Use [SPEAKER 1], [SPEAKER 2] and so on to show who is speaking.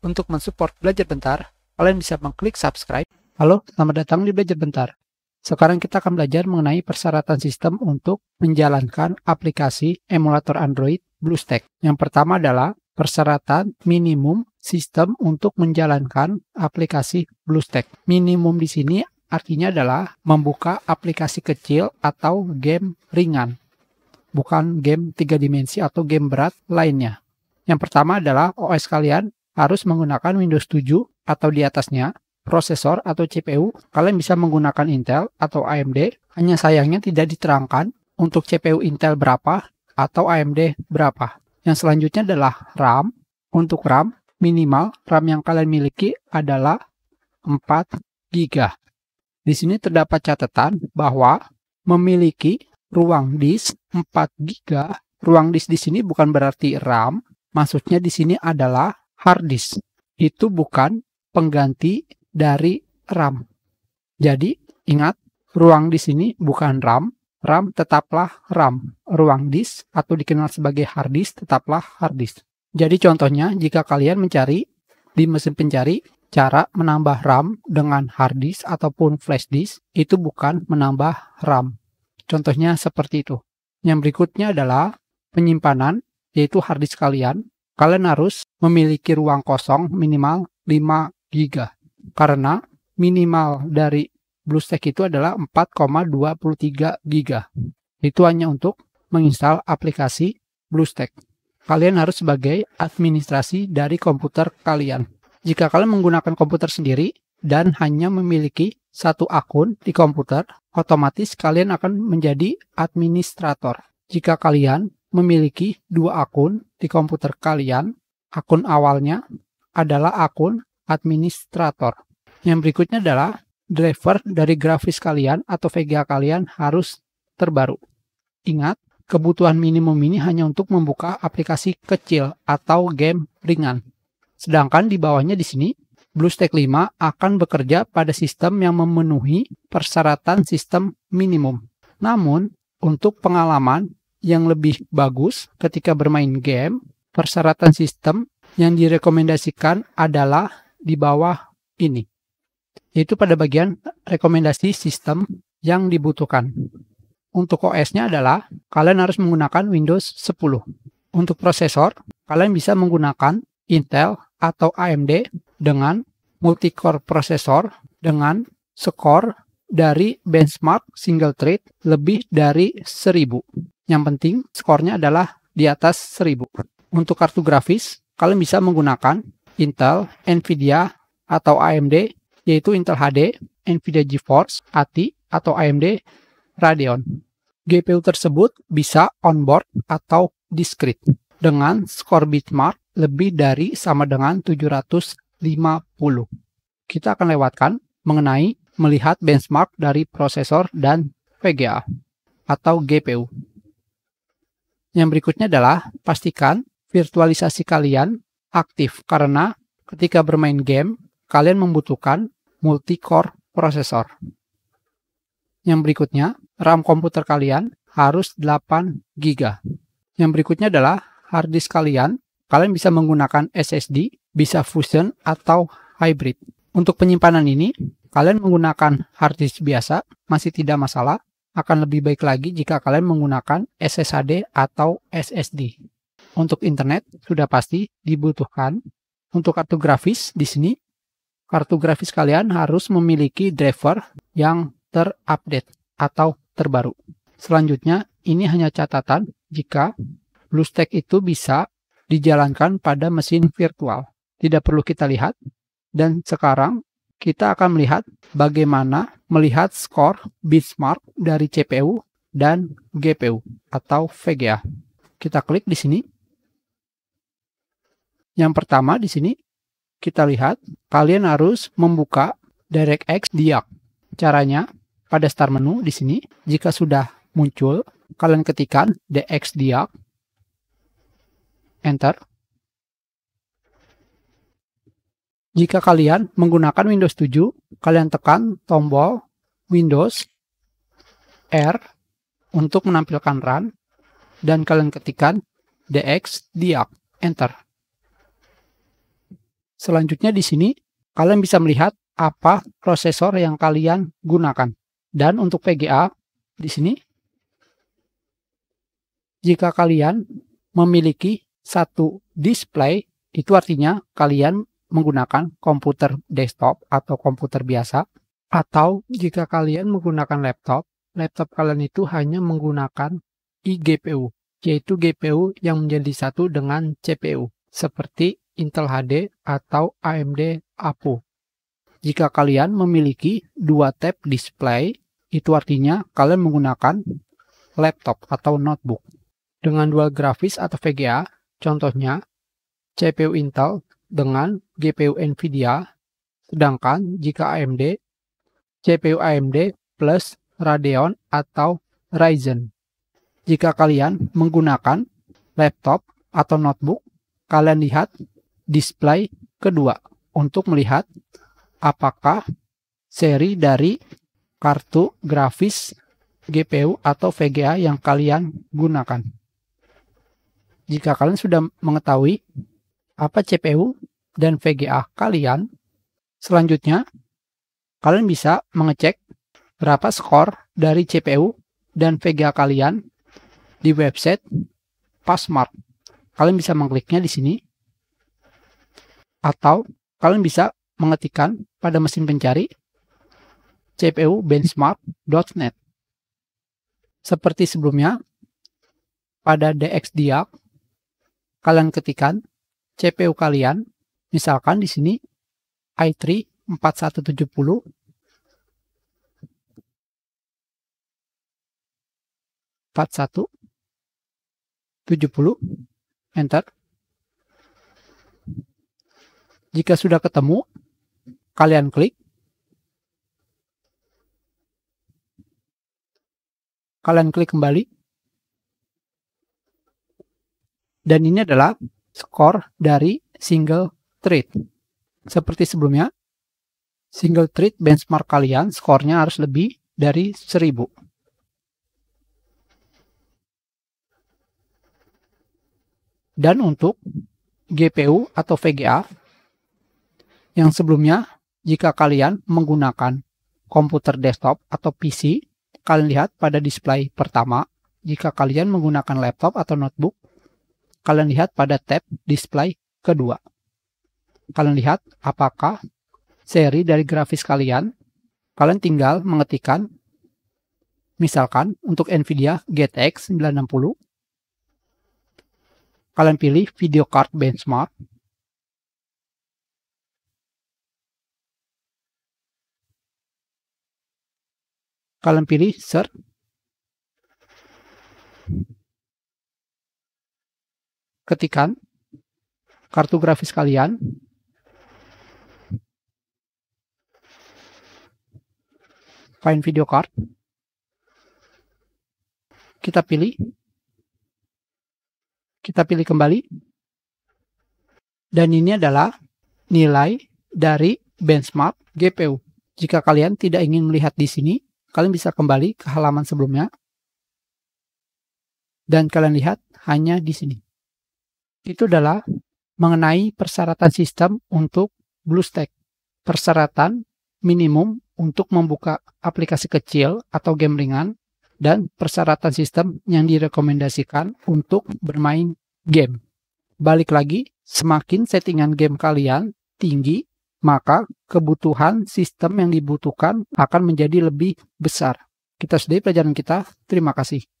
[SPEAKER 1] Untuk mensupport Belajar Bentar, kalian bisa mengklik subscribe. Halo, selamat datang di Belajar Bentar. Sekarang kita akan belajar mengenai persyaratan sistem untuk menjalankan aplikasi emulator Android BlueStack. Yang pertama adalah persyaratan minimum sistem untuk menjalankan aplikasi BlueStack. Minimum di sini artinya adalah membuka aplikasi kecil atau game ringan, bukan game tiga dimensi atau game berat lainnya. Yang pertama adalah OS kalian harus menggunakan Windows 7 atau di atasnya, prosesor atau CPU, kalian bisa menggunakan Intel atau AMD. Hanya sayangnya tidak diterangkan untuk CPU Intel berapa atau AMD berapa. Yang selanjutnya adalah RAM. Untuk RAM, minimal RAM yang kalian miliki adalah 4 GB. Di sini terdapat catatan bahwa memiliki ruang disk 4 GB. Ruang disk di sini bukan berarti RAM, maksudnya di sini adalah hard disk itu bukan pengganti dari RAM. Jadi ingat, ruang di sini bukan RAM. RAM tetaplah RAM. Ruang disk atau dikenal sebagai hard disk tetaplah hard disk. Jadi contohnya jika kalian mencari di mesin pencari cara menambah RAM dengan hard disk ataupun flash disk itu bukan menambah RAM. Contohnya seperti itu. Yang berikutnya adalah penyimpanan yaitu hard disk kalian Kalian harus memiliki ruang kosong minimal 5 GB. karena minimal dari BlueStack itu adalah 4,23 GB. Itu hanya untuk menginstal aplikasi BlueStack. Kalian harus sebagai administrasi dari komputer kalian. Jika kalian menggunakan komputer sendiri dan hanya memiliki satu akun di komputer, otomatis kalian akan menjadi administrator. Jika kalian memiliki dua akun di komputer kalian. Akun awalnya adalah akun administrator. Yang berikutnya adalah driver dari grafis kalian atau VGA kalian harus terbaru. Ingat, kebutuhan minimum ini hanya untuk membuka aplikasi kecil atau game ringan. Sedangkan di bawahnya di sini, BlueStack 5 akan bekerja pada sistem yang memenuhi persyaratan sistem minimum. Namun, untuk pengalaman yang lebih bagus ketika bermain game, persyaratan sistem yang direkomendasikan adalah di bawah ini. Yaitu pada bagian rekomendasi sistem yang dibutuhkan. Untuk OS-nya adalah kalian harus menggunakan Windows 10. Untuk prosesor, kalian bisa menggunakan Intel atau AMD dengan multi-core prosesor dengan skor dari benchmark single thread lebih dari 1000. Yang penting skornya adalah di atas 1000. Untuk kartu grafis, kalian bisa menggunakan Intel, Nvidia, atau AMD, yaitu Intel HD, Nvidia GeForce, ATI, atau AMD Radeon. GPU tersebut bisa onboard atau discrete dengan skor bitmark lebih dari sama dengan 750. Kita akan lewatkan mengenai melihat benchmark dari prosesor dan VGA atau GPU. Yang berikutnya adalah pastikan virtualisasi kalian aktif karena ketika bermain game, kalian membutuhkan multi-core prosesor. Yang berikutnya, RAM komputer kalian harus 8 GB. Yang berikutnya adalah hard disk kalian. Kalian bisa menggunakan SSD, bisa fusion atau hybrid. Untuk penyimpanan ini, kalian menggunakan hard disk biasa masih tidak masalah, akan lebih baik lagi jika kalian menggunakan SSHD atau SSD. Untuk internet sudah pasti dibutuhkan. Untuk kartu grafis di sini kartu grafis kalian harus memiliki driver yang terupdate atau terbaru. Selanjutnya, ini hanya catatan jika BlueStack itu bisa dijalankan pada mesin virtual. Tidak perlu kita lihat. Dan sekarang kita akan melihat bagaimana melihat skor benchmark dari CPU dan GPU atau VGA. Kita klik di sini. Yang pertama di sini kita lihat kalian harus membuka DirectX Dialog. Caranya pada start menu di sini jika sudah muncul kalian ketikkan DX Dialog enter Jika kalian menggunakan Windows 7, kalian tekan tombol Windows R untuk menampilkan run dan kalian ketikkan dxdiag enter. Selanjutnya di sini kalian bisa melihat apa prosesor yang kalian gunakan. Dan untuk VGA di sini jika kalian memiliki satu display itu artinya kalian menggunakan komputer desktop atau komputer biasa, atau jika kalian menggunakan laptop, laptop kalian itu hanya menggunakan iGPU, yaitu GPU yang menjadi satu dengan CPU, seperti Intel HD atau AMD APU. Jika kalian memiliki dua tab display, itu artinya kalian menggunakan laptop atau notebook. Dengan dual grafis atau VGA, contohnya CPU Intel dengan GPU NVIDIA, sedangkan jika AMD, CPU AMD plus Radeon atau Ryzen. Jika kalian menggunakan laptop atau notebook, kalian lihat display kedua untuk melihat apakah seri dari kartu grafis GPU atau VGA yang kalian gunakan. Jika kalian sudah mengetahui apa CPU dan VGA kalian. Selanjutnya, kalian bisa mengecek berapa skor dari CPU dan VGA kalian di website Passmark. Kalian bisa mengkliknya di sini atau kalian bisa mengetikkan pada mesin pencari CPU benchmark.net. Seperti sebelumnya, pada DXDiag, kalian ketikkan CPU kalian, misalkan di sini i3 4170 tujuh puluh enter jika sudah ketemu kalian klik kalian klik kembali dan ini adalah skor dari single thread Seperti sebelumnya, single thread benchmark kalian skornya harus lebih dari 1000. Dan untuk GPU atau VGA yang sebelumnya jika kalian menggunakan komputer desktop atau PC, kalian lihat pada display pertama jika kalian menggunakan laptop atau notebook kalian lihat pada tab display kedua. Kalian lihat apakah seri dari grafis kalian. Kalian tinggal mengetikkan misalkan untuk NVIDIA GTX 960. Kalian pilih video card benchmark. Kalian pilih search ketikan kartu grafis kalian. Find video card. Kita pilih. Kita pilih kembali. Dan ini adalah nilai dari benchmark GPU. Jika kalian tidak ingin melihat di sini, kalian bisa kembali ke halaman sebelumnya. Dan kalian lihat hanya di sini itu adalah mengenai persyaratan sistem untuk BlueStack. Persyaratan minimum untuk membuka aplikasi kecil atau game ringan dan persyaratan sistem yang direkomendasikan untuk bermain game. Balik lagi, semakin settingan game kalian tinggi, maka kebutuhan sistem yang dibutuhkan akan menjadi lebih besar. Kita sudahi pelajaran kita. Terima kasih.